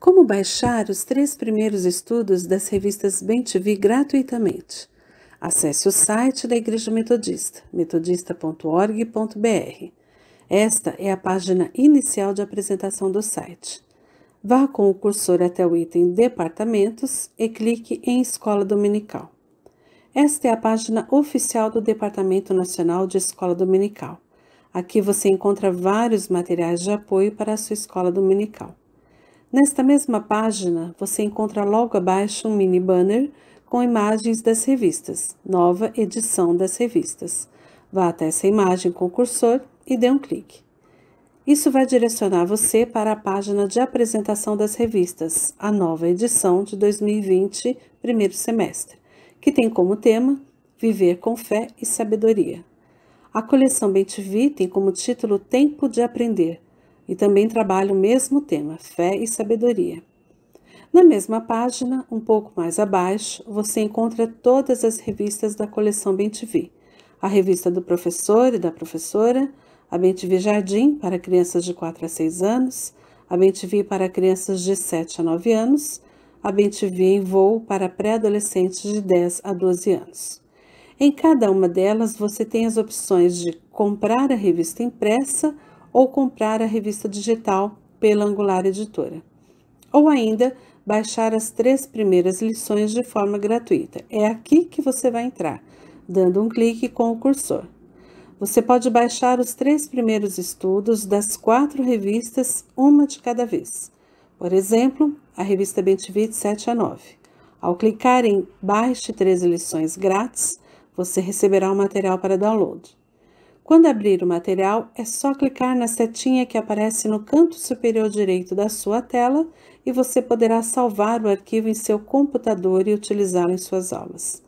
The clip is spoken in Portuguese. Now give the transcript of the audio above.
Como baixar os três primeiros estudos das revistas BenTV gratuitamente? Acesse o site da Igreja Metodista, metodista.org.br. Esta é a página inicial de apresentação do site. Vá com o cursor até o item Departamentos e clique em Escola Dominical. Esta é a página oficial do Departamento Nacional de Escola Dominical. Aqui você encontra vários materiais de apoio para a sua escola dominical. Nesta mesma página, você encontra logo abaixo um mini banner com imagens das revistas, nova edição das revistas. Vá até essa imagem com o cursor e dê um clique. Isso vai direcionar você para a página de apresentação das revistas, a nova edição de 2020, primeiro semestre, que tem como tema Viver com Fé e Sabedoria. A coleção Bentivi tem como título Tempo de Aprender e também trabalha o mesmo tema, fé e sabedoria. Na mesma página, um pouco mais abaixo, você encontra todas as revistas da coleção BenTV. A revista do professor e da professora, a BenTV Jardim para crianças de 4 a 6 anos, a BenTV para crianças de 7 a 9 anos, a BenTV em voo para pré-adolescentes de 10 a 12 anos. Em cada uma delas, você tem as opções de comprar a revista impressa ou comprar a revista digital pela Angular Editora. Ou ainda, baixar as três primeiras lições de forma gratuita. É aqui que você vai entrar, dando um clique com o cursor. Você pode baixar os três primeiros estudos das quatro revistas, uma de cada vez. Por exemplo, a revista Bentivit 7 a 9. Ao clicar em Baixe três lições grátis, você receberá o material para download. Quando abrir o material, é só clicar na setinha que aparece no canto superior direito da sua tela e você poderá salvar o arquivo em seu computador e utilizá-lo em suas aulas.